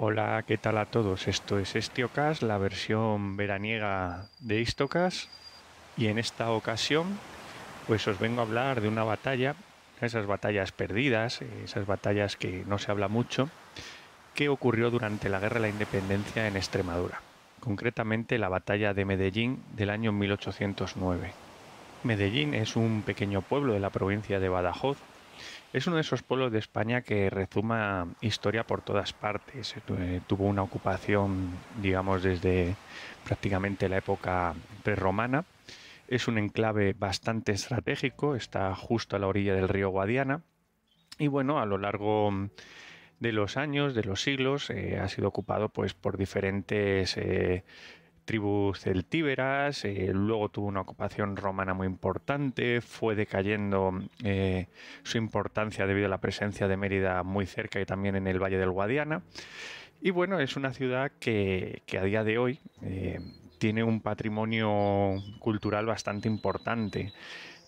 Hola, ¿qué tal a todos? Esto es Estiocas, la versión veraniega de Istocas. Y en esta ocasión, pues os vengo a hablar de una batalla, esas batallas perdidas, esas batallas que no se habla mucho, que ocurrió durante la Guerra de la Independencia en Extremadura, concretamente la batalla de Medellín del año 1809. Medellín es un pequeño pueblo de la provincia de Badajoz, es uno de esos pueblos de España que rezuma historia por todas partes. Eh, eh, tuvo una ocupación, digamos, desde prácticamente la época prerromana. Es un enclave bastante estratégico, está justo a la orilla del río Guadiana. Y bueno, a lo largo de los años, de los siglos, eh, ha sido ocupado pues, por diferentes tribus celtíberas, eh, luego tuvo una ocupación romana muy importante, fue decayendo eh, su importancia debido a la presencia de Mérida muy cerca y también en el Valle del Guadiana. Y bueno, es una ciudad que, a día de hoy eh, tiene un patrimonio cultural bastante importante.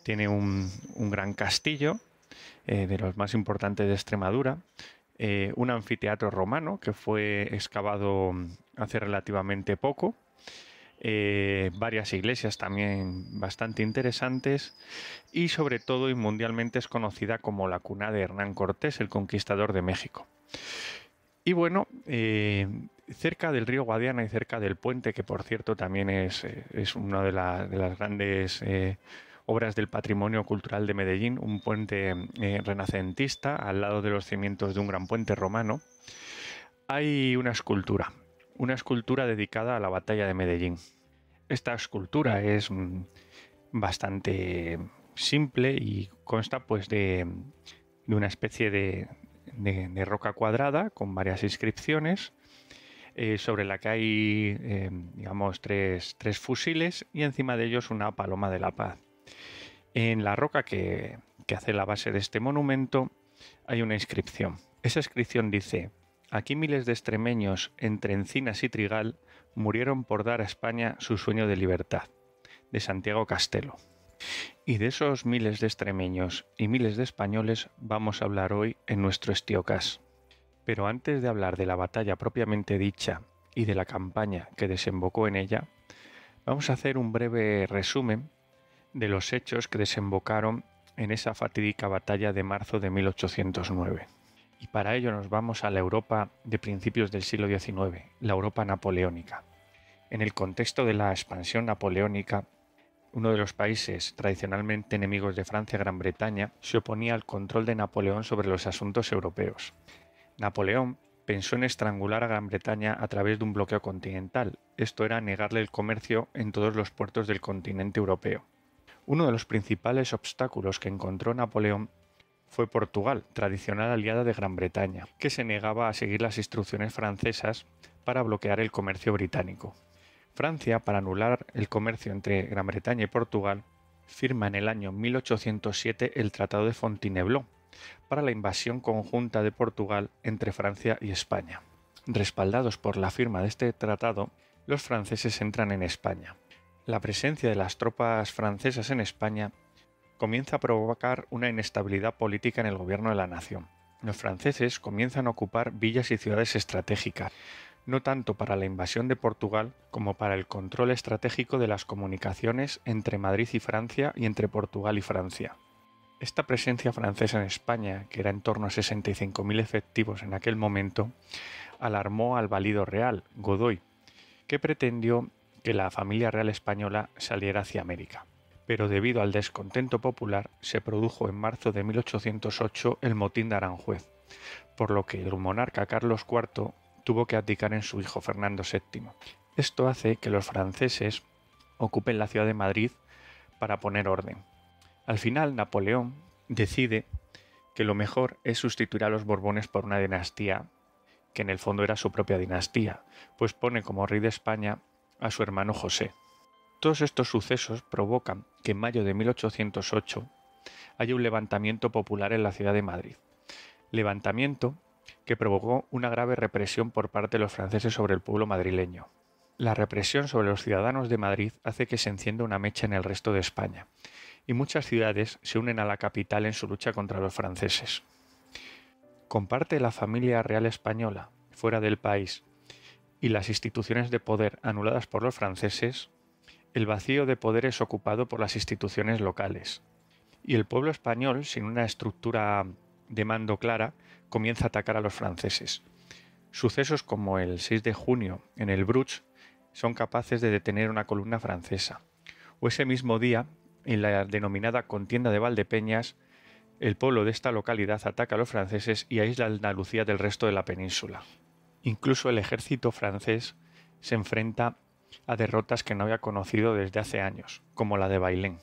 Tiene un, gran castillo, de los más importantes de Extremadura, un anfiteatro romano que fue excavado hace relativamente poco eh, varias iglesias también bastante interesantes y sobre todo y mundialmente es conocida como la cuna de Hernán Cortés, el conquistador de México. Y bueno, eh, cerca del río Guadiana y cerca del puente, que por cierto también es, eh, es una de, las grandes obras del patrimonio cultural de Medellín, un puente renacentista al lado de los cimientos de un gran puente romano, hay una escultura una escultura dedicada a la batalla de Medellín. Esta escultura es mm, bastante simple y consta pues de, una especie de, roca cuadrada con varias inscripciones eh, sobre la que hay eh, digamos tres, fusiles y encima de ellos una paloma de la paz. En la roca que hace la base de este monumento hay una inscripción. Esa inscripción dice Aquí miles de extremeños, entre Encinas y Trigal, murieron por dar a España su sueño de libertad, de Santiago Castelo. Y de esos miles de extremeños y miles de españoles vamos a hablar hoy en nuestro Estiocas. Pero antes de hablar de la batalla propiamente dicha y de la campaña que desembocó en ella, vamos a hacer un breve resumen de los hechos que desembocaron en esa fatídica batalla de marzo de 1809 y para ello nos vamos a la Europa de principios del siglo XIX, la Europa napoleónica. En el contexto de la expansión napoleónica, uno de los países tradicionalmente enemigos de Francia, Gran Bretaña, se oponía al control de Napoleón sobre los asuntos europeos. Napoleón pensó en estrangular a Gran Bretaña a través de un bloqueo continental. Esto era negarle el comercio en todos los puertos del continente europeo. Uno de los principales obstáculos que encontró Napoleón fue Portugal, tradicional aliada de Gran Bretaña, que se negaba a seguir las instrucciones francesas para bloquear el comercio británico. Francia, para anular el comercio entre Gran Bretaña y Portugal, firma en el año 1807 el Tratado de Fontainebleau para la invasión conjunta de Portugal entre Francia y España. Respaldados por la firma de este tratado, los franceses entran en España. La presencia de las tropas francesas en España comienza a provocar una inestabilidad política en el gobierno de la nación. Los franceses comienzan a ocupar villas y ciudades estratégicas, no tanto para la invasión de Portugal como para el control estratégico de las comunicaciones entre Madrid y Francia y entre Portugal y Francia. Esta presencia francesa en España, que era en torno a 65.000 efectivos en aquel momento, alarmó al valido real, Godoy, que pretendió que la familia real española saliera hacia América pero debido al descontento popular se produjo en marzo de 1808 el motín de Aranjuez, por lo que el monarca Carlos IV tuvo que abdicar en su hijo Fernando VII. Esto hace que los franceses ocupen la ciudad de Madrid para poner orden. Al final, Napoleón decide que lo mejor es sustituir a los Borbones por una dinastía que en el fondo era su propia dinastía, pues pone como rey de España a su hermano José, todos estos sucesos provocan que en mayo de 1808 haya un levantamiento popular en la ciudad de Madrid. Levantamiento que provocó una grave represión por parte de los franceses sobre el pueblo madrileño. La represión sobre los ciudadanos de Madrid hace que se encienda una mecha en el resto de España, y muchas ciudades se unen a la capital en su lucha contra los franceses. Comparte la familia real española, fuera del país, y las instituciones de poder anuladas por los franceses, el vacío de poder es ocupado por las instituciones locales. Y el pueblo español, sin una estructura de mando clara, comienza a atacar a los franceses. Sucesos como el 6 de junio en el Bruch son capaces de detener una columna francesa. O ese mismo día, en la denominada contienda de Valdepeñas, el pueblo de esta localidad ataca a los franceses y aísla a Andalucía del resto de la península. Incluso el ejército francés se enfrenta a derrotas que no había conocido desde hace años, como la de Bailén.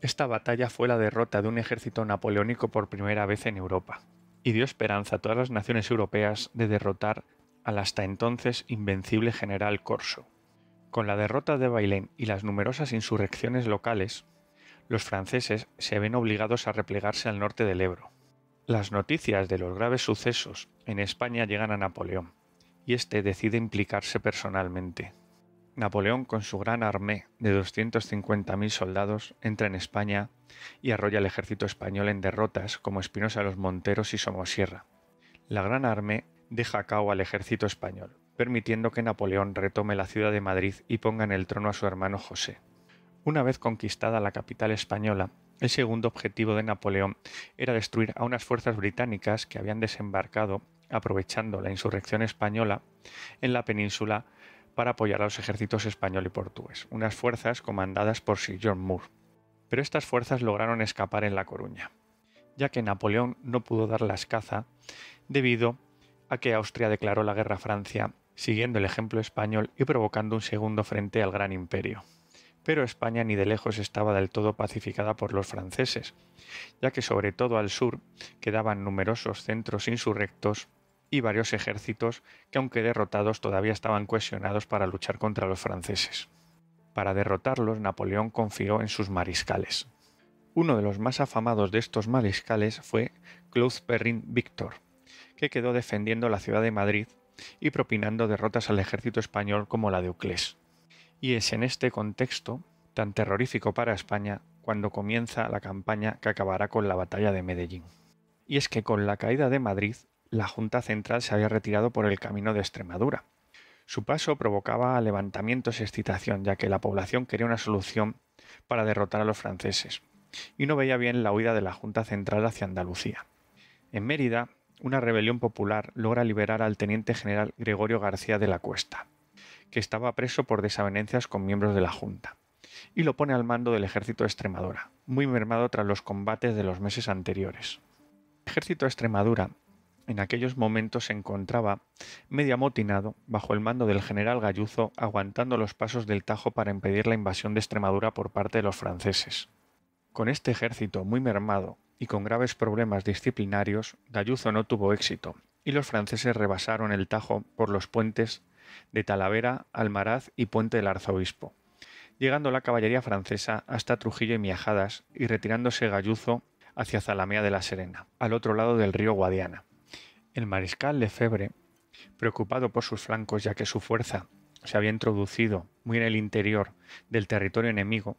Esta batalla fue la derrota de un ejército napoleónico por primera vez en Europa, y dio esperanza a todas las naciones europeas de derrotar al hasta entonces invencible general Corso. Con la derrota de Bailén y las numerosas insurrecciones locales, los franceses se ven obligados a replegarse al norte del Ebro. Las noticias de los graves sucesos en España llegan a Napoleón, y éste decide implicarse personalmente. Napoleón con su gran armé de 250.000 soldados entra en España y arrolla al ejército español en derrotas como Espinosa de los Monteros y Somosierra. La gran armé deja a cabo al ejército español, permitiendo que Napoleón retome la ciudad de Madrid y ponga en el trono a su hermano José. Una vez conquistada la capital española, el segundo objetivo de Napoleón era destruir a unas fuerzas británicas que habían desembarcado, aprovechando la insurrección española, en la península para apoyar a los ejércitos español y portugués, unas fuerzas comandadas por Sir John Moore. Pero estas fuerzas lograron escapar en La Coruña, ya que Napoleón no pudo dar la caza debido a que Austria declaró la guerra a Francia, siguiendo el ejemplo español y provocando un segundo frente al Gran Imperio. Pero España ni de lejos estaba del todo pacificada por los franceses, ya que sobre todo al sur quedaban numerosos centros insurrectos y varios ejércitos que aunque derrotados todavía estaban cohesionados para luchar contra los franceses. Para derrotarlos, Napoleón confió en sus mariscales. Uno de los más afamados de estos mariscales fue Claude Perrin Victor, que quedó defendiendo la ciudad de Madrid y propinando derrotas al ejército español como la de Euclés. Y es en este contexto, tan terrorífico para España, cuando comienza la campaña que acabará con la batalla de Medellín. Y es que con la caída de Madrid, la Junta Central se había retirado por el camino de Extremadura. Su paso provocaba levantamientos y excitación, ya que la población quería una solución para derrotar a los franceses, y no veía bien la huida de la Junta Central hacia Andalucía. En Mérida, una rebelión popular logra liberar al teniente general Gregorio García de la Cuesta, que estaba preso por desavenencias con miembros de la Junta, y lo pone al mando del ejército de Extremadura, muy mermado tras los combates de los meses anteriores. El ejército de Extremadura en aquellos momentos se encontraba medio amotinado bajo el mando del general Galluzo aguantando los pasos del Tajo para impedir la invasión de Extremadura por parte de los franceses. Con este ejército muy mermado y con graves problemas disciplinarios, Galluzo no tuvo éxito y los franceses rebasaron el Tajo por los puentes de Talavera, Almaraz y Puente del Arzobispo, llegando la caballería francesa hasta Trujillo y Miajadas y retirándose Galluzo hacia Zalamea de la Serena, al otro lado del río Guadiana. El mariscal Lefebvre, preocupado por sus flancos ya que su fuerza se había introducido muy en el interior del territorio enemigo,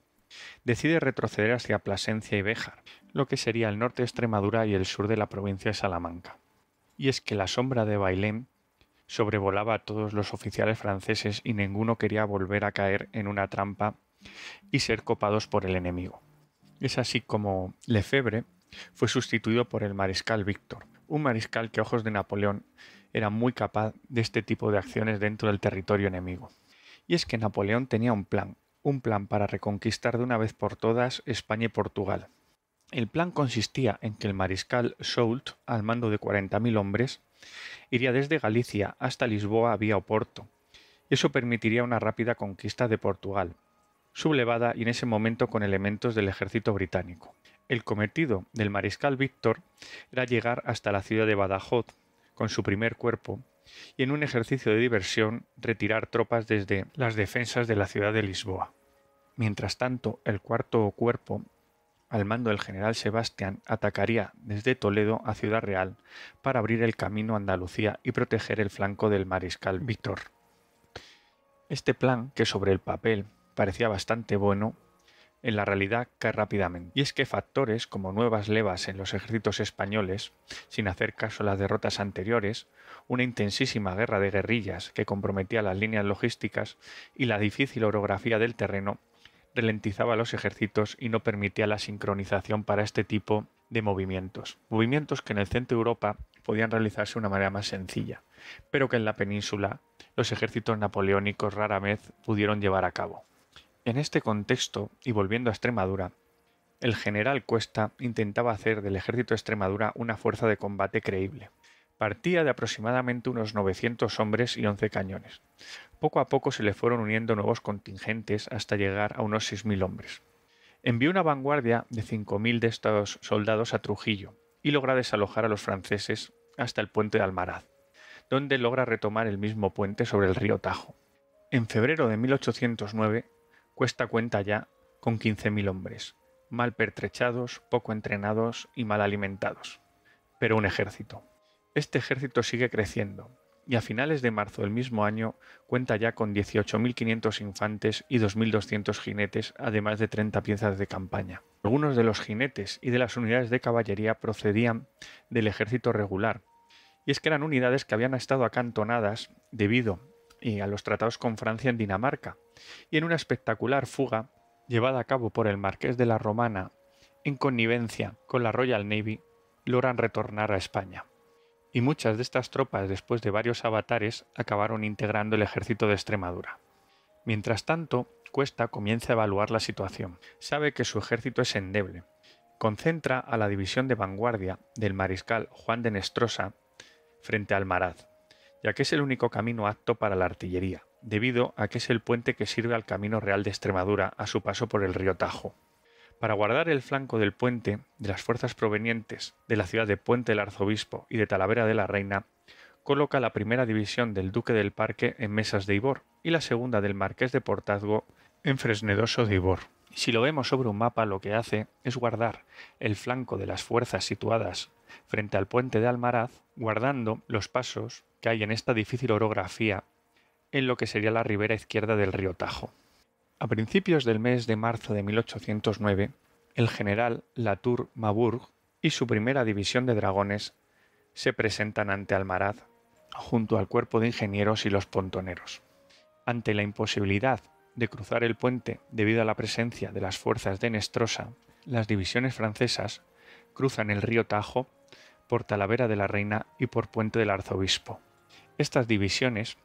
decide retroceder hacia Plasencia y Béjar, lo que sería el norte de Extremadura y el sur de la provincia de Salamanca. Y es que la sombra de Bailén sobrevolaba a todos los oficiales franceses y ninguno quería volver a caer en una trampa y ser copados por el enemigo. Es así como Lefebvre fue sustituido por el mariscal Víctor, un mariscal que ojos de Napoleón era muy capaz de este tipo de acciones dentro del territorio enemigo. Y es que Napoleón tenía un plan, un plan para reconquistar de una vez por todas España y Portugal. El plan consistía en que el mariscal Soult, al mando de 40.000 hombres, iría desde Galicia hasta Lisboa vía Oporto. Eso permitiría una rápida conquista de Portugal, sublevada y en ese momento con elementos del ejército británico. El cometido del mariscal Víctor era llegar hasta la ciudad de Badajoz con su primer cuerpo y en un ejercicio de diversión retirar tropas desde las defensas de la ciudad de Lisboa. Mientras tanto, el cuarto cuerpo, al mando del general Sebastián, atacaría desde Toledo a Ciudad Real para abrir el camino a Andalucía y proteger el flanco del mariscal Víctor. Este plan, que sobre el papel parecía bastante bueno, en la realidad cae rápidamente. Y es que factores como nuevas levas en los ejércitos españoles, sin hacer caso a las derrotas anteriores, una intensísima guerra de guerrillas que comprometía las líneas logísticas y la difícil orografía del terreno, ralentizaba los ejércitos y no permitía la sincronización para este tipo de movimientos. Movimientos que en el centro de Europa podían realizarse de una manera más sencilla, pero que en la península los ejércitos napoleónicos rara vez pudieron llevar a cabo. En este contexto, y volviendo a Extremadura, el general Cuesta intentaba hacer del ejército de Extremadura una fuerza de combate creíble. Partía de aproximadamente unos 900 hombres y 11 cañones. Poco a poco se le fueron uniendo nuevos contingentes hasta llegar a unos 6.000 hombres. Envió una vanguardia de 5.000 de estos soldados a Trujillo y logra desalojar a los franceses hasta el puente de Almaraz, donde logra retomar el mismo puente sobre el río Tajo. En febrero de 1809 Cuesta cuenta ya con 15.000 hombres, mal pertrechados, poco entrenados y mal alimentados. Pero un ejército. Este ejército sigue creciendo y a finales de marzo del mismo año cuenta ya con 18.500 infantes y 2.200 jinetes, además de 30 piezas de campaña. Algunos de los jinetes y de las unidades de caballería procedían del ejército regular, y es que eran unidades que habían estado acantonadas debido y a los tratados con Francia en Dinamarca, y en una espectacular fuga llevada a cabo por el marqués de la Romana en connivencia con la Royal Navy, logran retornar a España. Y muchas de estas tropas, después de varios avatares, acabaron integrando el ejército de Extremadura. Mientras tanto, Cuesta comienza a evaluar la situación. Sabe que su ejército es endeble. Concentra a la división de vanguardia del mariscal Juan de Nestrosa frente al Maraz ya que es el único camino apto para la artillería, debido a que es el puente que sirve al Camino Real de Extremadura a su paso por el río Tajo. Para guardar el flanco del puente de las fuerzas provenientes de la ciudad de Puente del Arzobispo y de Talavera de la Reina, coloca la primera división del Duque del Parque en Mesas de Ibor y la segunda del Marqués de Portazgo en Fresnedoso de Ibor. Si lo vemos sobre un mapa, lo que hace es guardar el flanco de las fuerzas situadas frente al puente de Almaraz, guardando los pasos que hay en esta difícil orografía en lo que sería la ribera izquierda del río Tajo. A principios del mes de marzo de 1809, el general Latour Mabourg y su primera división de dragones se presentan ante Almaraz junto al cuerpo de ingenieros y los pontoneros. Ante la imposibilidad de cruzar el puente debido a la presencia de las fuerzas de Nestrosa, las divisiones francesas cruzan el río Tajo por Talavera de la Reina y por Puente del Arzobispo. Estas divisiones,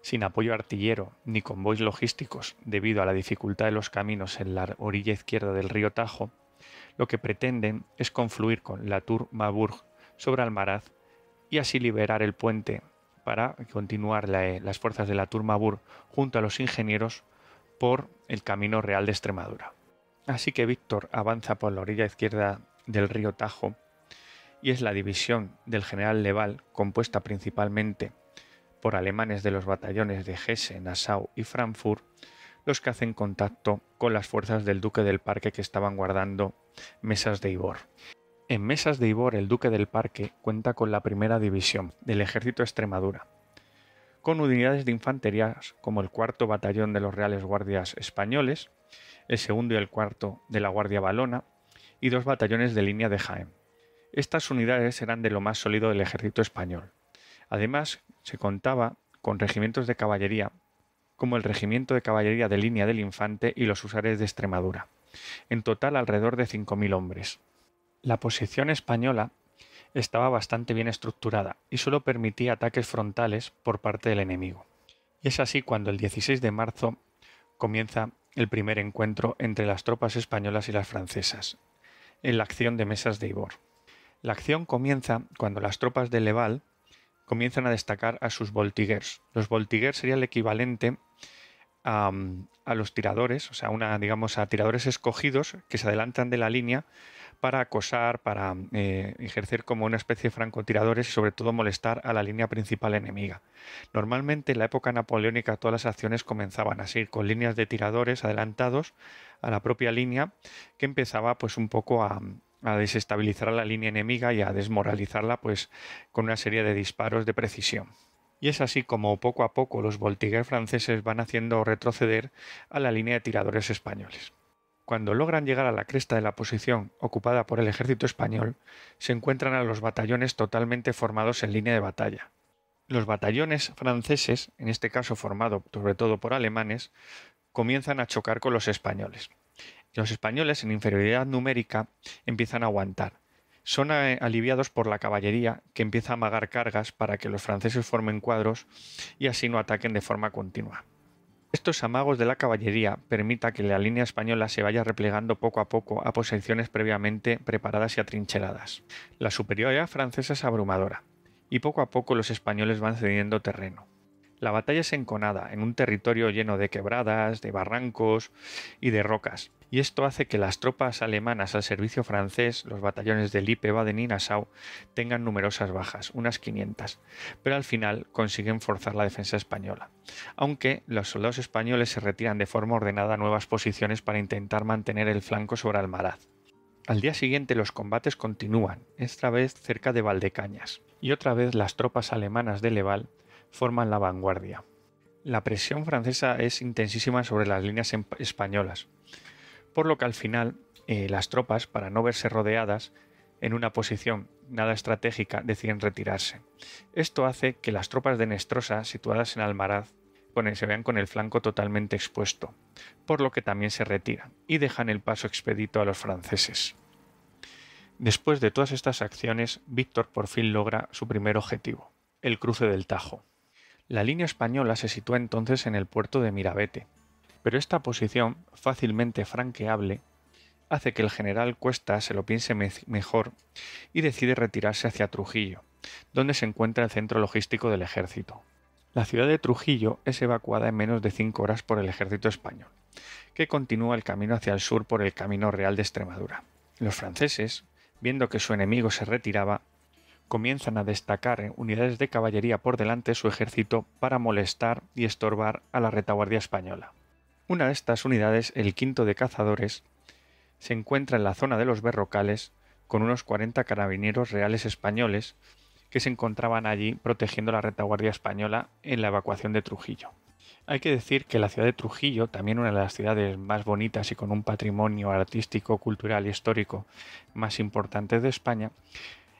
sin apoyo artillero ni convoys logísticos debido a la dificultad de los caminos en la orilla izquierda del río Tajo, lo que pretenden es confluir con la Tour Maburg sobre Almaraz y así liberar el puente para continuar eh, las fuerzas de la Tour junto a los ingenieros por el Camino Real de Extremadura. Así que Víctor avanza por la orilla izquierda del río Tajo y es la división del general Leval, compuesta principalmente por alemanes de los batallones de Hesse, Nassau y Frankfurt, los que hacen contacto con las fuerzas del duque del parque que estaban guardando Mesas de Ibor. En Mesas de Ibor el duque del parque cuenta con la primera división del ejército Extremadura, con unidades de infantería como el cuarto batallón de los Reales Guardias Españoles, el segundo y el cuarto de la Guardia Balona y dos batallones de línea de Jaén. Estas unidades eran de lo más sólido del ejército español. Además, se contaba con regimientos de caballería, como el Regimiento de Caballería de Línea del Infante y los Usares de Extremadura. En total, alrededor de 5.000 hombres. La posición española estaba bastante bien estructurada y solo permitía ataques frontales por parte del enemigo. Y es así cuando el 16 de marzo comienza el primer encuentro entre las tropas españolas y las francesas, en la acción de Mesas de Ibor. La acción comienza cuando las tropas de Leval comienzan a destacar a sus Voltiguers. Los Voltiguers serían el equivalente a, los tiradores, o sea, una, digamos, a tiradores escogidos que se adelantan de la línea para acosar, para eh, ejercer como una especie de francotiradores y sobre todo molestar a la línea principal enemiga. Normalmente en la época napoleónica todas las acciones comenzaban así, con líneas de tiradores adelantados a la propia línea que empezaba pues un poco a, a desestabilizar a la línea enemiga y a desmoralizarla pues con una serie de disparos de precisión. Y es así como poco a poco los Voltiger franceses van haciendo retroceder a la línea de tiradores españoles. Cuando logran llegar a la cresta de la posición ocupada por el ejército español, se encuentran a los batallones totalmente formados en línea de batalla. Los batallones franceses, en este caso formado sobre todo por alemanes, comienzan a chocar con los españoles. Los españoles, en inferioridad numérica, empiezan a aguantar. Son eh, aliviados por la caballería, que empieza a amagar cargas para que los franceses formen cuadros y así no ataquen de forma continua. Estos amagos de la caballería permita que la línea española se vaya replegando poco a poco a posiciones previamente preparadas y atrincheradas. La superioridad francesa es abrumadora, y poco a poco los españoles van cediendo terreno. La batalla es enconada, en un territorio lleno de quebradas, de barrancos y de rocas, y esto hace que las tropas alemanas al servicio francés, los batallones e de Lippe, Baden y Nassau, tengan numerosas bajas, unas 500, pero al final consiguen forzar la defensa española, aunque los soldados españoles se retiran de forma ordenada a nuevas posiciones para intentar mantener el flanco sobre Almaraz. Al día siguiente los combates continúan, esta vez cerca de Valdecañas, y otra vez las tropas alemanas de Leval forman la vanguardia. La presión francesa es intensísima sobre las líneas españolas, por lo que al final eh, las tropas, para no verse rodeadas en una posición nada estratégica, deciden retirarse. Esto hace que las tropas de Nestrosa, situadas en Almaraz, se vean con el flanco totalmente expuesto, por lo que también se retiran y dejan el paso expedito a los franceses. Después de todas estas acciones, Víctor por fin logra su primer objetivo, el cruce del Tajo. La línea española se sitúa entonces en el puerto de Mirabete, pero esta posición, fácilmente franqueable, hace que el general Cuesta se lo piense mejor y decide retirarse hacia Trujillo, donde se encuentra el centro logístico del ejército. La ciudad de Trujillo es evacuada en menos de cinco horas por el ejército español, que continúa el camino hacia el sur por el Camino Real de Extremadura. Los franceses, viendo que su enemigo se retiraba, comienzan a destacar unidades de caballería por delante de su ejército para molestar y estorbar a la retaguardia española. Una de estas unidades, el quinto de cazadores, se encuentra en la zona de los Berrocales con unos 40 carabineros reales españoles que se encontraban allí protegiendo la retaguardia española en la evacuación de Trujillo. Hay que decir que la ciudad de Trujillo, también una de las ciudades más bonitas y con un patrimonio artístico, cultural y histórico más importante de España,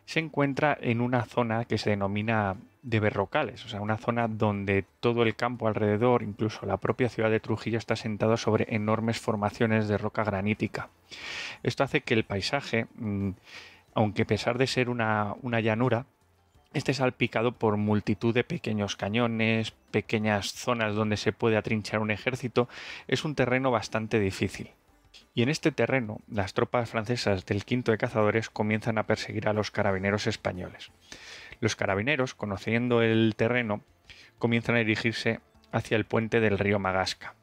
se encuentra en una zona que se denomina de berrocales, o sea, una zona donde todo el campo alrededor, incluso la propia ciudad de Trujillo, está sentado sobre enormes formaciones de roca granítica. Esto hace que el paisaje, mm, aunque a pesar de ser una, una llanura, esté salpicado por multitud de pequeños cañones, pequeñas zonas donde se puede atrinchar un ejército, es un terreno bastante difícil. Y en este terreno, las tropas francesas del quinto de cazadores comienzan a perseguir a los carabineros españoles. Los carabineros, conociendo el terreno, comienzan a dirigirse hacia el puente del río Magasca.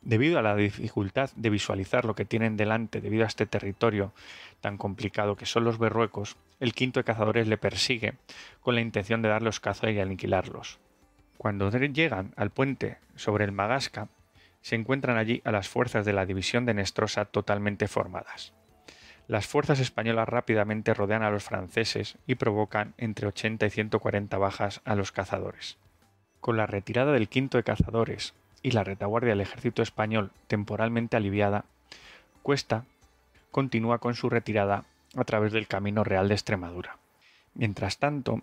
Debido a la dificultad de visualizar lo que tienen delante debido a este territorio tan complicado que son los berruecos, el quinto de cazadores le persigue con la intención de darles caza y aniquilarlos. Cuando llegan al puente sobre el Magasca, se encuentran allí a las fuerzas de la división de Nestrosa totalmente formadas. Las fuerzas españolas rápidamente rodean a los franceses y provocan entre 80 y 140 bajas a los cazadores. Con la retirada del quinto de cazadores y la retaguardia del ejército español temporalmente aliviada, Cuesta continúa con su retirada a través del Camino Real de Extremadura. Mientras tanto,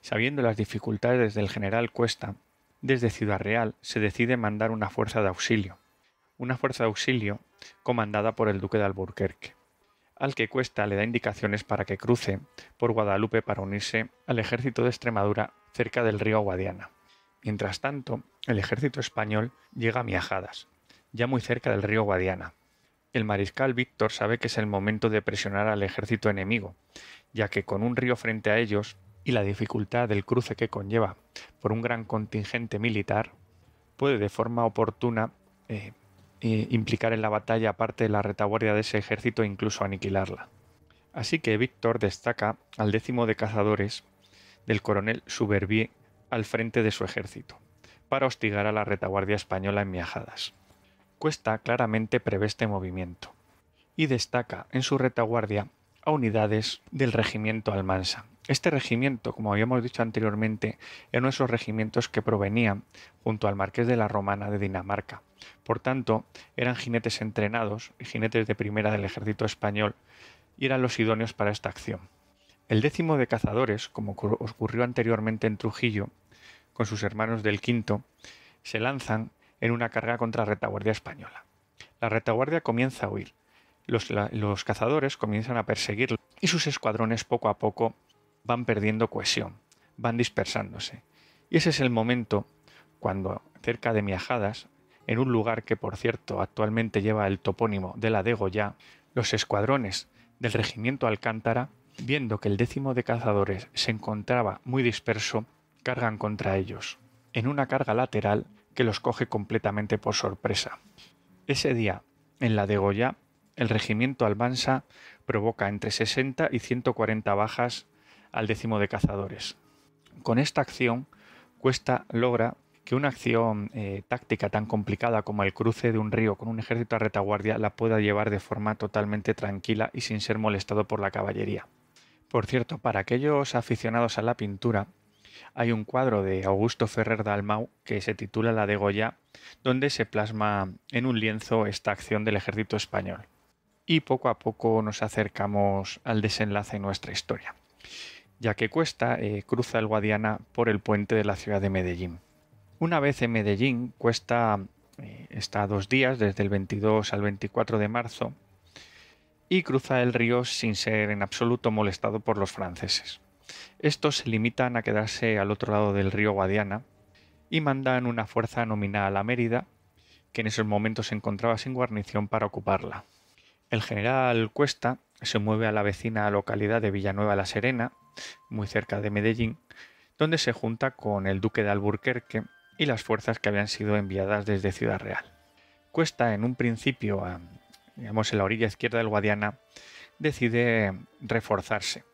sabiendo las dificultades del general Cuesta, desde Ciudad Real se decide mandar una fuerza de auxilio, una fuerza de auxilio comandada por el duque de Alburquerque, al que Cuesta le da indicaciones para que cruce por Guadalupe para unirse al ejército de Extremadura cerca del río Guadiana. Mientras tanto, el ejército español llega a Miajadas, ya muy cerca del río Guadiana. El mariscal Víctor sabe que es el momento de presionar al ejército enemigo, ya que con un río frente a ellos y la dificultad del cruce que conlleva por un gran contingente militar puede de forma oportuna eh, eh, implicar en la batalla parte de la retaguardia de ese ejército e incluso aniquilarla. Así que Víctor destaca al décimo de cazadores del coronel Subervie al frente de su ejército, para hostigar a la retaguardia española en viajadas. Cuesta claramente prevé este movimiento, y destaca en su retaguardia a unidades del regimiento Almansa, este regimiento, como habíamos dicho anteriormente, de esos regimientos que provenían junto al marqués de la Romana de Dinamarca. Por tanto, eran jinetes entrenados y jinetes de primera del ejército español y eran los idóneos para esta acción. El décimo de cazadores, como ocurrió anteriormente en Trujillo, con sus hermanos del quinto, se lanzan en una carga contra la retaguardia española. La retaguardia comienza a huir, los, cazadores comienzan a perseguirla y sus escuadrones poco a poco van perdiendo cohesión, van dispersándose. Y ese es el momento cuando, cerca de Miajadas, en un lugar que por cierto actualmente lleva el topónimo de la degoya los escuadrones del regimiento Alcántara, viendo que el décimo de cazadores se encontraba muy disperso, cargan contra ellos, en una carga lateral que los coge completamente por sorpresa. Ese día, en la Goya, el regimiento Albansa provoca entre 60 y 140 bajas al décimo de cazadores. Con esta acción, Cuesta logra que una acción eh, táctica tan complicada como el cruce de un río con un ejército a retaguardia la pueda llevar de forma totalmente tranquila y sin ser molestado por la caballería. Por cierto, para aquellos aficionados a la pintura, hay un cuadro de Augusto Ferrer Dalmau que se titula La de Goya, donde se plasma en un lienzo esta acción del ejército español. Y poco a poco nos acercamos al desenlace de nuestra historia ya que Cuesta eh, cruza el Guadiana por el puente de la ciudad de Medellín. Una vez en Medellín, Cuesta eh, está dos días, desde el 22 al 24 de marzo, y cruza el río sin ser en absoluto molestado por los franceses. Estos se limitan a quedarse al otro lado del río Guadiana y mandan una fuerza nominal a la Mérida, que en esos momentos se encontraba sin guarnición para ocuparla. El general Cuesta se mueve a la vecina localidad de Villanueva la Serena muy cerca de Medellín, donde se junta con el duque de Alburquerque y las fuerzas que habían sido enviadas desde Ciudad Real. Cuesta, en un principio, digamos, en la orilla izquierda del Guadiana, decide reforzarse,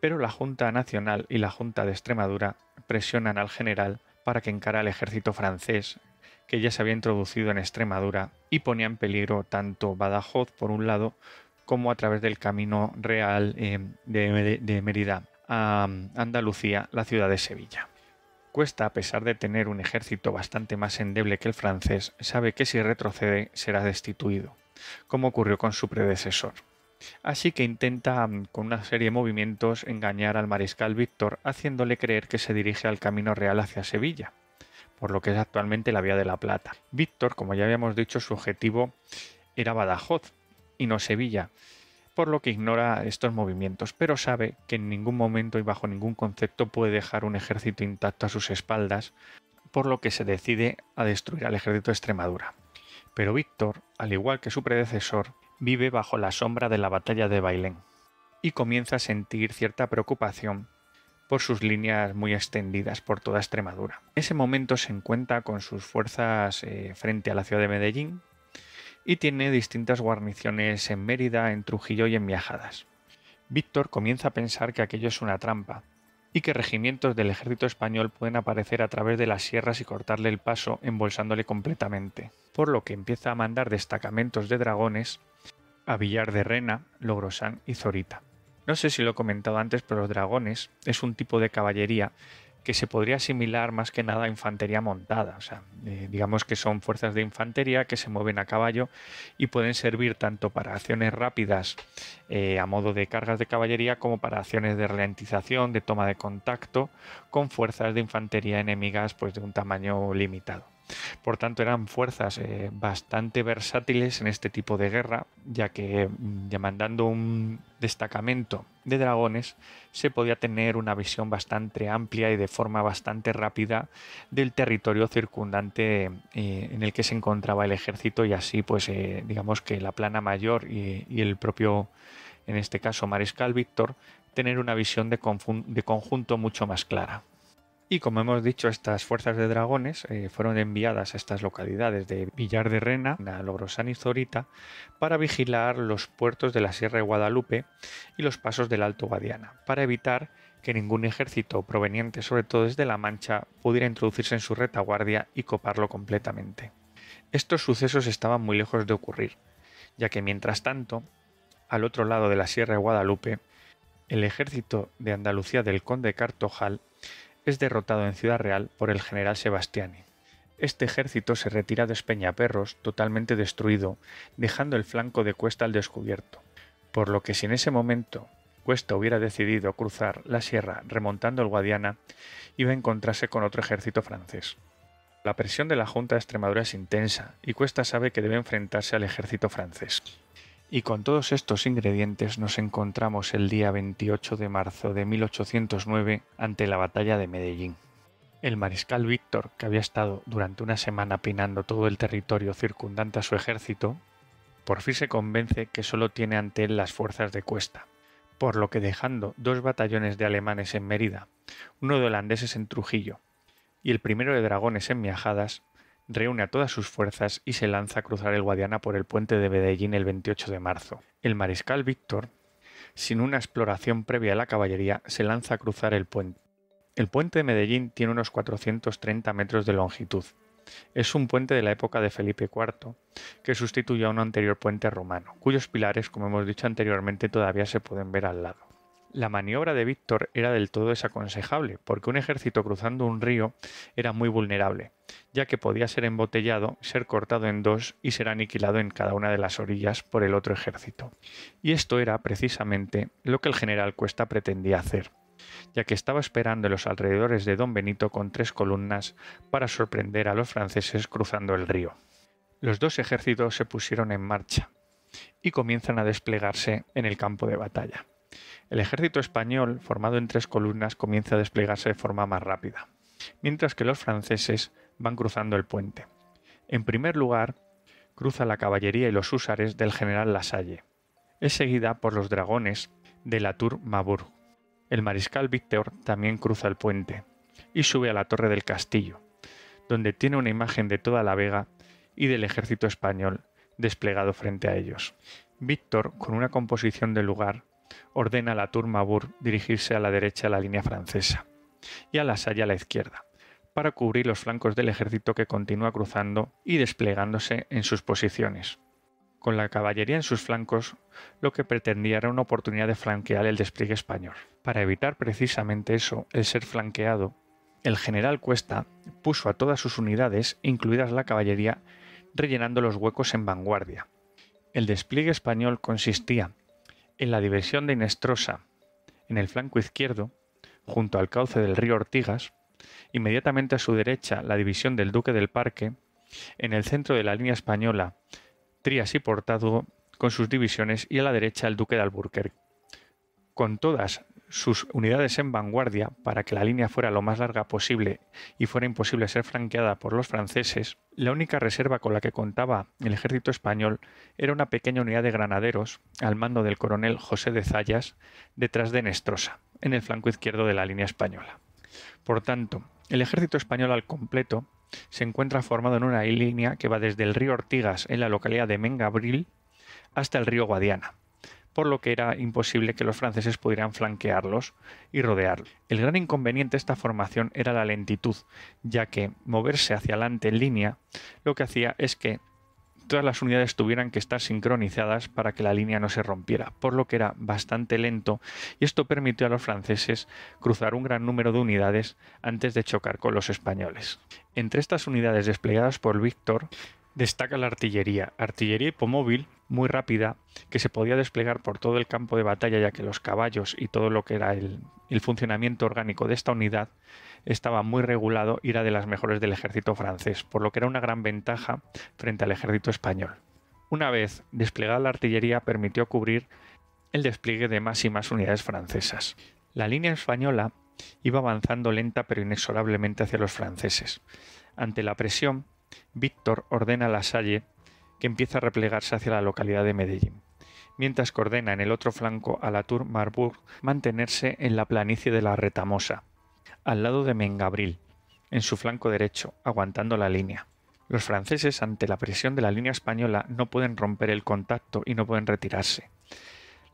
pero la Junta Nacional y la Junta de Extremadura presionan al general para que encara al ejército francés que ya se había introducido en Extremadura y ponía en peligro tanto Badajoz por un lado como a través del camino real eh, de Mérida Mm, Andalucía la ciudad de Sevilla. Cuesta, a pesar de tener un ejército bastante más endeble que el francés, sabe que si retrocede será destituido, como ocurrió con su predecesor. Así que intenta, mm, con una serie de movimientos, engañar al mariscal Víctor, haciéndole creer que se dirige al camino real hacia Sevilla, por lo que es actualmente la Vía de la Plata. Víctor, como ya habíamos dicho, su objetivo era Badajoz y no Sevilla, por lo que ignora estos movimientos, pero sabe que en ningún momento y bajo ningún concepto puede dejar un ejército intacto a sus espaldas, por lo que se decide a destruir al ejército de Extremadura. Pero Víctor, al igual que su predecesor, vive bajo la sombra de la batalla de Bailén y comienza a sentir cierta preocupación por sus líneas muy extendidas por toda Extremadura. ese momento se encuentra con sus fuerzas eh, frente a la ciudad de Medellín, y tiene distintas guarniciones en Mérida, en Trujillo y en Viajadas. Víctor comienza a pensar que aquello es una trampa y que regimientos del ejército español pueden aparecer a través de las sierras y cortarle el paso embolsándole completamente, por lo que empieza a mandar destacamentos de dragones a Villar de Rena, Logrosán y Zorita. No sé si lo he comentado antes, pero los dragones es un tipo de caballería que se podría asimilar más que nada a infantería montada. O sea, eh, digamos que son fuerzas de infantería que se mueven a caballo y pueden servir tanto para acciones rápidas eh, a modo de cargas de caballería como para acciones de ralentización, de toma de contacto con fuerzas de infantería enemigas pues, de un tamaño limitado. Por tanto, eran fuerzas eh, bastante versátiles en este tipo de guerra, ya que mm, demandando un destacamento de dragones se podía tener una visión bastante amplia y de forma bastante rápida del territorio circundante eh, en el que se encontraba el ejército y así pues eh, digamos que la plana mayor y, el propio en este caso mariscal Víctor tener una visión de conjunto mucho más clara. Y como hemos dicho, estas fuerzas de dragones eh, fueron enviadas a estas localidades de Villar de Rena, Logrosán y Zorita para vigilar los puertos de la Sierra de Guadalupe y los pasos del Alto Guadiana, para evitar que ningún ejército proveniente sobre todo desde La Mancha pudiera introducirse en su retaguardia y coparlo completamente. Estos sucesos estaban muy lejos de ocurrir, ya que mientras tanto, al otro lado de la Sierra de Guadalupe, el ejército de Andalucía del conde Cartojal es derrotado en Ciudad Real por el general Sebastiani. Este ejército se retira de Espeñaperros totalmente destruido, dejando el flanco de Cuesta al descubierto, por lo que si en ese momento Cuesta hubiera decidido cruzar la sierra remontando el Guadiana, iba a encontrarse con otro ejército francés. La presión de la Junta de Extremadura es intensa y Cuesta sabe que debe enfrentarse al ejército francés. Y con todos estos ingredientes nos encontramos el día 28 de marzo de 1809 ante la batalla de Medellín. El mariscal Víctor, que había estado durante una semana pinando todo el territorio circundante a su ejército, por fin se convence que solo tiene ante él las fuerzas de Cuesta, por lo que dejando dos batallones de alemanes en Mérida, uno de holandeses en Trujillo y el primero de dragones en Miajadas, reúne a todas sus fuerzas y se lanza a cruzar el Guadiana por el puente de Medellín el 28 de marzo. El mariscal Víctor, sin una exploración previa a la caballería, se lanza a cruzar el puente. El puente de Medellín tiene unos 430 metros de longitud. Es un puente de la época de Felipe IV, que sustituyó a un anterior puente romano, cuyos pilares, como hemos dicho anteriormente, todavía se pueden ver al lado. La maniobra de Víctor era del todo desaconsejable, porque un ejército cruzando un río era muy vulnerable, ya que podía ser embotellado, ser cortado en dos y ser aniquilado en cada una de las orillas por el otro ejército. Y esto era precisamente lo que el general Cuesta pretendía hacer, ya que estaba esperando en los alrededores de Don Benito con tres columnas para sorprender a los franceses cruzando el río. Los dos ejércitos se pusieron en marcha y comienzan a desplegarse en el campo de batalla. El ejército español, formado en tres columnas, comienza a desplegarse de forma más rápida, mientras que los franceses van cruzando el puente. En primer lugar, cruza la caballería y los húsares del general Lasalle. Es seguida por los dragones de la Tour Mabourg. El mariscal Víctor también cruza el puente y sube a la torre del castillo, donde tiene una imagen de toda la vega y del ejército español desplegado frente a ellos. Víctor, con una composición del lugar, ordena a la turma Burr dirigirse a la derecha a la línea francesa y a la Salle a la izquierda, para cubrir los flancos del ejército que continúa cruzando y desplegándose en sus posiciones. Con la caballería en sus flancos, lo que pretendía era una oportunidad de flanquear el despliegue español. Para evitar precisamente eso, el ser flanqueado, el general Cuesta puso a todas sus unidades, incluidas la caballería, rellenando los huecos en vanguardia. El despliegue español consistía en la división de Inestrosa, en el flanco izquierdo, junto al cauce del río Ortigas, inmediatamente a su derecha la división del Duque del Parque, en el centro de la línea española, Trías y Portado con sus divisiones y a la derecha el Duque de Alburquerque. Con todas sus unidades en vanguardia para que la línea fuera lo más larga posible y fuera imposible ser franqueada por los franceses, la única reserva con la que contaba el ejército español era una pequeña unidad de granaderos al mando del coronel José de Zayas detrás de Nestrosa, en el flanco izquierdo de la línea española. Por tanto, el ejército español al completo se encuentra formado en una línea que va desde el río Ortigas en la localidad de Mengabril hasta el río Guadiana, por lo que era imposible que los franceses pudieran flanquearlos y rodearlos. El gran inconveniente de esta formación era la lentitud, ya que moverse hacia adelante en línea lo que hacía es que todas las unidades tuvieran que estar sincronizadas para que la línea no se rompiera, por lo que era bastante lento y esto permitió a los franceses cruzar un gran número de unidades antes de chocar con los españoles. Entre estas unidades desplegadas por Víctor destaca la artillería, artillería hipomóvil muy rápida que se podía desplegar por todo el campo de batalla ya que los caballos y todo lo que era el, funcionamiento orgánico de esta unidad estaba muy regulado y era de las mejores del ejército francés, por lo que era una gran ventaja frente al ejército español. Una vez desplegada la artillería permitió cubrir el despliegue de más y más unidades francesas. La línea española iba avanzando lenta pero inexorablemente hacia los franceses. Ante la presión, Víctor ordena a Salle que empieza a replegarse hacia la localidad de Medellín, mientras que ordena en el otro flanco a la Tour Marburg mantenerse en la planicie de la Retamosa, al lado de Mengabril, en su flanco derecho, aguantando la línea. Los franceses, ante la presión de la línea española, no pueden romper el contacto y no pueden retirarse.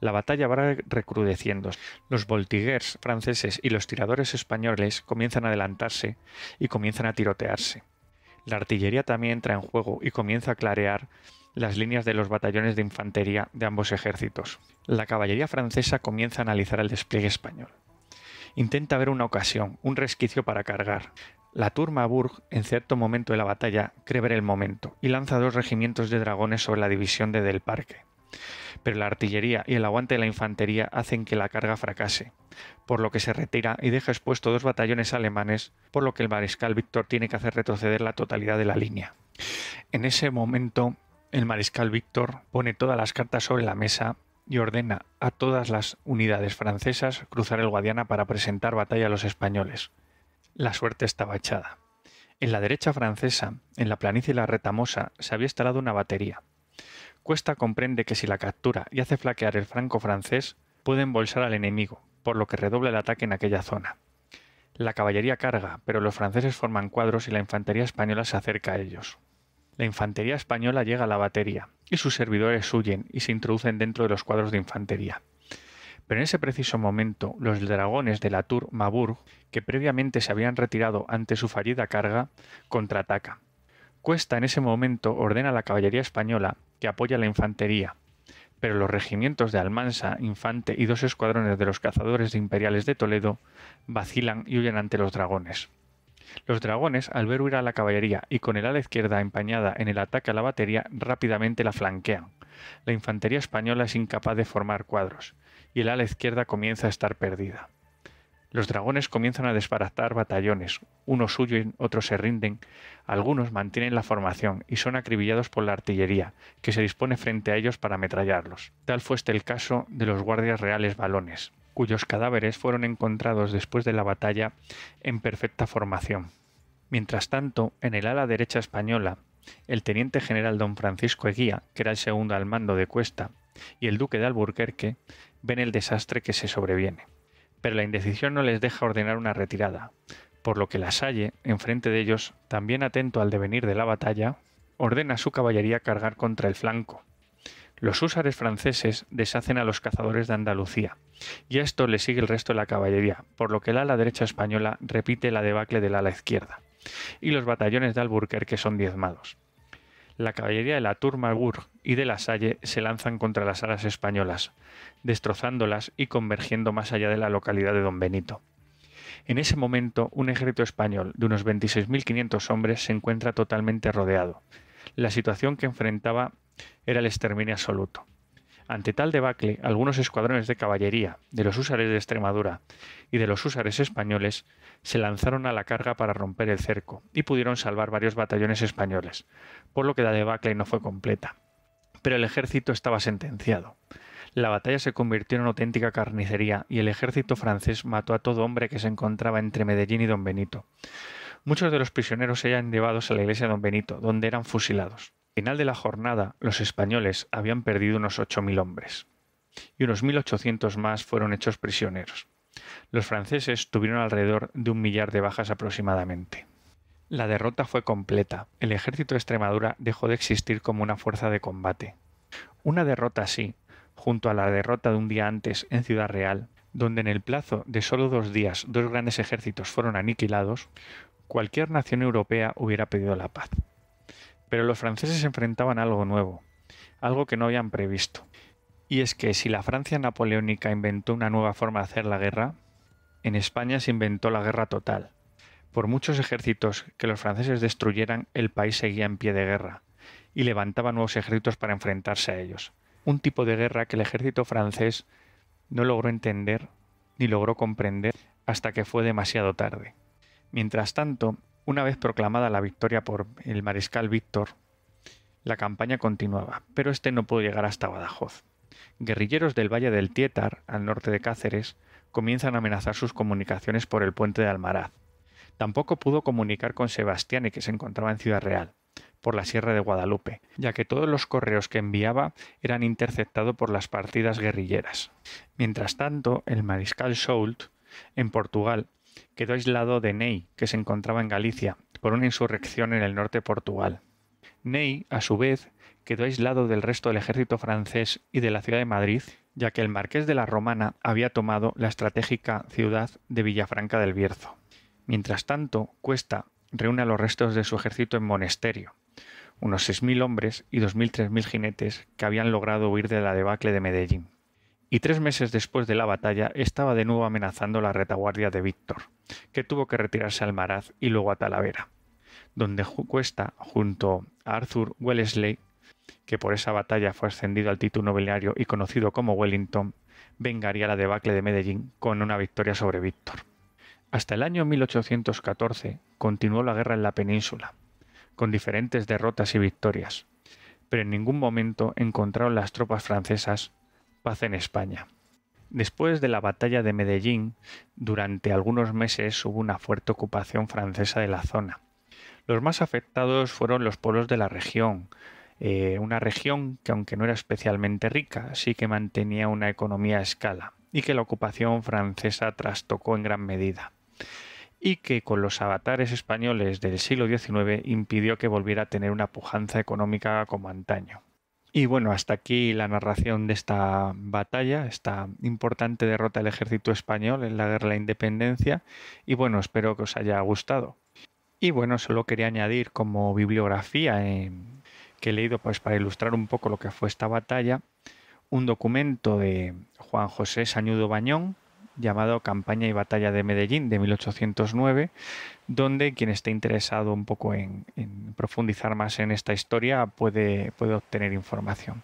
La batalla va recrudeciendo. Los Voltiguers franceses y los tiradores españoles comienzan a adelantarse y comienzan a tirotearse. La artillería también entra en juego y comienza a clarear las líneas de los batallones de infantería de ambos ejércitos. La caballería francesa comienza a analizar el despliegue español. Intenta ver una ocasión, un resquicio para cargar. La turma Burg en cierto momento de la batalla, cree ver el momento y lanza dos regimientos de dragones sobre la división de Del Parque pero la artillería y el aguante de la infantería hacen que la carga fracase, por lo que se retira y deja expuesto dos batallones alemanes, por lo que el mariscal Víctor tiene que hacer retroceder la totalidad de la línea. En ese momento, el mariscal Víctor pone todas las cartas sobre la mesa y ordena a todas las unidades francesas cruzar el Guadiana para presentar batalla a los españoles. La suerte estaba echada. En la derecha francesa, en la planicie de la Retamosa, se había instalado una batería, Cuesta comprende que si la captura y hace flaquear el franco francés, puede embolsar al enemigo, por lo que redobla el ataque en aquella zona. La caballería carga, pero los franceses forman cuadros y la infantería española se acerca a ellos. La infantería española llega a la batería, y sus servidores huyen y se introducen dentro de los cuadros de infantería. Pero en ese preciso momento, los dragones de la Tour Mabourg, que previamente se habían retirado ante su fallida carga, contraatacan. Cuesta en ese momento ordena a la caballería española que apoya la infantería, pero los regimientos de Almansa, Infante y dos escuadrones de los cazadores imperiales de Toledo vacilan y huyen ante los dragones. Los dragones, al ver huir a la caballería y con el ala izquierda empañada en el ataque a la batería, rápidamente la flanquean. La infantería española es incapaz de formar cuadros, y el ala izquierda comienza a estar perdida. Los dragones comienzan a desbaratar batallones, unos huyen, otros se rinden, algunos mantienen la formación y son acribillados por la artillería, que se dispone frente a ellos para ametrallarlos. Tal fue este el caso de los guardias reales balones, cuyos cadáveres fueron encontrados después de la batalla en perfecta formación. Mientras tanto, en el ala derecha española, el teniente general don Francisco Eguía, que era el segundo al mando de Cuesta, y el duque de Alburquerque ven el desastre que se sobreviene pero la indecisión no les deja ordenar una retirada, por lo que Lasalle, enfrente de ellos, también atento al devenir de la batalla, ordena a su caballería cargar contra el flanco. Los húsares franceses deshacen a los cazadores de Andalucía, y a esto le sigue el resto de la caballería, por lo que el ala derecha española repite la debacle del ala izquierda, y los batallones de Alburquerque son diezmados la caballería de la Turmagur y de la Salle se lanzan contra las alas españolas, destrozándolas y convergiendo más allá de la localidad de Don Benito. En ese momento, un ejército español de unos 26.500 hombres se encuentra totalmente rodeado. La situación que enfrentaba era el exterminio absoluto. Ante tal debacle, algunos escuadrones de caballería de los húsares de Extremadura y de los húsares españoles se lanzaron a la carga para romper el cerco y pudieron salvar varios batallones españoles, por lo que la debacle no fue completa. Pero el ejército estaba sentenciado. La batalla se convirtió en una auténtica carnicería y el ejército francés mató a todo hombre que se encontraba entre Medellín y Don Benito. Muchos de los prisioneros se habían llevados a la iglesia de Don Benito, donde eran fusilados final de la jornada, los españoles habían perdido unos 8.000 hombres y unos 1.800 más fueron hechos prisioneros. Los franceses tuvieron alrededor de un millar de bajas aproximadamente. La derrota fue completa. El ejército de Extremadura dejó de existir como una fuerza de combate. Una derrota así, junto a la derrota de un día antes en Ciudad Real, donde en el plazo de solo dos días dos grandes ejércitos fueron aniquilados, cualquier nación europea hubiera pedido la paz. Pero los franceses enfrentaban a algo nuevo, algo que no habían previsto. Y es que si la Francia napoleónica inventó una nueva forma de hacer la guerra, en España se inventó la guerra total. Por muchos ejércitos que los franceses destruyeran, el país seguía en pie de guerra y levantaba nuevos ejércitos para enfrentarse a ellos. Un tipo de guerra que el ejército francés no logró entender ni logró comprender hasta que fue demasiado tarde. Mientras tanto, una vez proclamada la victoria por el mariscal Víctor, la campaña continuaba, pero este no pudo llegar hasta Badajoz. Guerrilleros del Valle del Tietar, al norte de Cáceres, comienzan a amenazar sus comunicaciones por el puente de Almaraz. Tampoco pudo comunicar con Sebastián y que se encontraba en Ciudad Real, por la Sierra de Guadalupe, ya que todos los correos que enviaba eran interceptados por las partidas guerrilleras. Mientras tanto, el mariscal Soult, en Portugal, quedó aislado de Ney, que se encontraba en Galicia, por una insurrección en el norte de Portugal. Ney, a su vez, quedó aislado del resto del ejército francés y de la ciudad de Madrid, ya que el marqués de la Romana había tomado la estratégica ciudad de Villafranca del Bierzo. Mientras tanto, Cuesta reúne a los restos de su ejército en Monesterio, unos 6.000 hombres y tres mil jinetes que habían logrado huir de la debacle de Medellín y tres meses después de la batalla estaba de nuevo amenazando la retaguardia de Víctor, que tuvo que retirarse al Maraz y luego a Talavera, donde Cuesta, junto a Arthur Wellesley, que por esa batalla fue ascendido al título nobiliario y conocido como Wellington, vengaría la debacle de Medellín con una victoria sobre Víctor. Hasta el año 1814 continuó la guerra en la península, con diferentes derrotas y victorias, pero en ningún momento encontraron las tropas francesas paz en España. Después de la batalla de Medellín, durante algunos meses hubo una fuerte ocupación francesa de la zona. Los más afectados fueron los pueblos de la región, eh, una región que aunque no era especialmente rica, sí que mantenía una economía a escala y que la ocupación francesa trastocó en gran medida y que con los avatares españoles del siglo XIX impidió que volviera a tener una pujanza económica como antaño. Y bueno, hasta aquí la narración de esta batalla, esta importante derrota del ejército español en la guerra de la independencia. Y bueno, espero que os haya gustado. Y bueno, solo quería añadir como bibliografía eh, que he leído pues, para ilustrar un poco lo que fue esta batalla, un documento de Juan José Sañudo Bañón, llamado Campaña y Batalla de Medellín de 1809, donde quien esté interesado un poco en, profundizar más en esta historia puede, puede obtener información.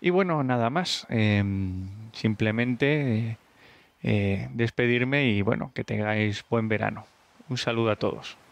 Y bueno, nada más. Em, simplemente eh, eh, despedirme y bueno, que tengáis buen verano. Un saludo a todos.